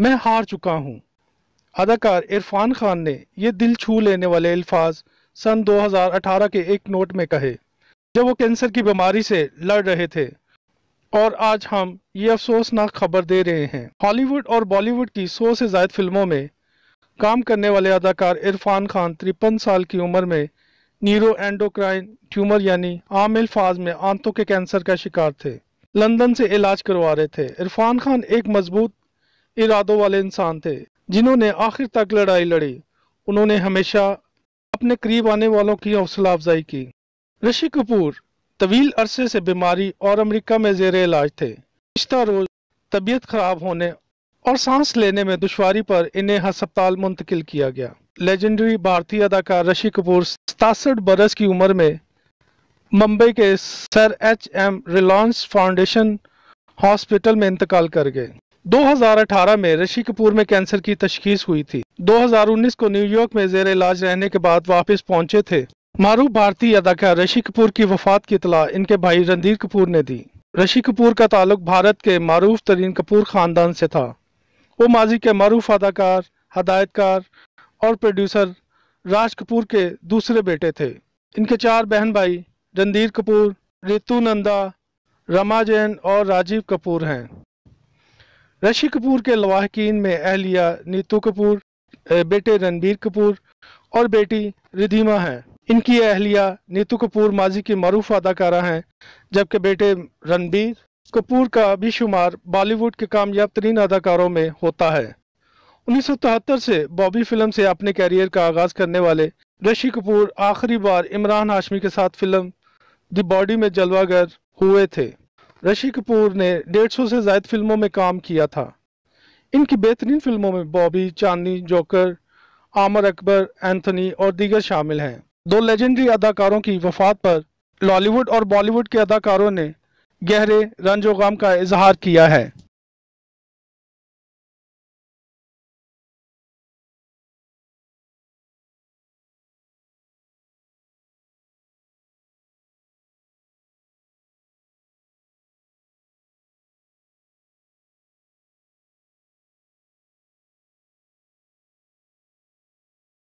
मैं हार चुका हूँ अदाकार इरफान खान ने ये दिल छू लेने वाले अल्फाज सन 2018 के एक नोट में कहे जब वो कैंसर की बीमारी से लड़ रहे थे और आज हम ये अफसोसनाक खबर दे रहे हैं हॉलीवुड और बॉलीवुड की सौ से जायद फिल्मों में काम करने वाले अदाकार इरफान खान तिरपन साल की उम्र में नीरो एंडोक्राइन ट्यूमर यानी आम अल्फाज में आंतों के कैंसर का शिकार थे लंदन से इलाज करवा रहे थे इरफान खान एक मजबूत इरादों वाले इंसान थे जिन्होंने आखिर तक लड़ाई लड़ी उन्होंने हमेशा अपने करीब आने वालों की हौसला अफजाई की ऋषि कपूर तवील अरसे से बीमारी और अमेरिका में जेर इलाज थे रिश्ता रोज तबीयत खराब होने और सांस लेने में दुश्वारी पर इन्हें हस्पताल मुंतकिल किया गया लेजेंडरी भारतीय अदाकार ऋषि कपूर सतासठ बरस की उम्र में मुंबई के sir H M Reliance Foundation hospital में इंतकाल कर गए 2018 में ऋषि कपूर में कैंसर की तशखीस हुई थी 2019 को न्यूयॉर्क में जेर इलाज रहने के बाद वापस पहुंचे थे मारूफ भारतीय अदाकार ऋषि कपूर की वफात की इतला इनके भाई रणधीर कपूर ने दी ऋषि कपूर का ताल्लुक भारत के मारूफ तरीन कपूर खानदान से था वो माजी के मरूफ अदाकार हदायतकार और प्रोड्यूसर राज कपूर के दूसरे बेटे थे इनके चार बहन भाई रणधीर कपूर रितु नंदा रमा जैन और राजीव कपूर हैं रशि कपूर के लवाहकिन में अहलिया नीतू कपूर बेटे रणबीर कपूर और बेटी रिधिमा हैं इनकी अहलिया नीतू कपूर माजी की मरूफ अदाकारा हैं जबकि बेटे रणबीर कपूर का भी शुमार बॉलीवुड के कामयाब तरीन अदाकारों में होता है उन्नीस से बॉबी फिल्म से अपने कैरियर का आगाज़ करने वाले ऋषि कपूर आखिरी बार इमरान हाशमी के साथ फिल्म द बॉडी में जलवागर हुए थे ऋषि कपूर ने सौ से ज्यादा फिल्मों में काम किया था इनकी बेहतरीन फिल्मों में बॉबी चांदनी जोकर आमर अकबर एंथनी और दीगर शामिल हैं दो लेजेंडरी अदाकारों की वफात पर लॉलीवुड और बॉलीवुड के अदाकारों ने गहरे रंजोगाम का इजहार किया है